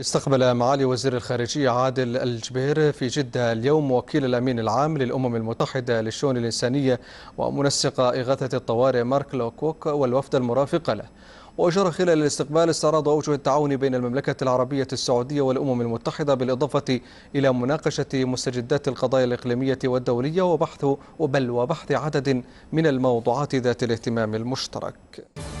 استقبل معالي وزير الخارجية عادل الجبير في جدة اليوم وكيل الأمين العام للأمم المتحدة للشؤون الإنسانية ومنسق إغاثة الطوارئ مارك لوكوك والوفد المرافق له وأشار خلال الاستقبال استعراض أوجه التعاون بين المملكة العربية السعودية والأمم المتحدة بالإضافة إلى مناقشة مستجدات القضايا الإقليمية والدولية وبحث بل وبحث عدد من الموضوعات ذات الاهتمام المشترك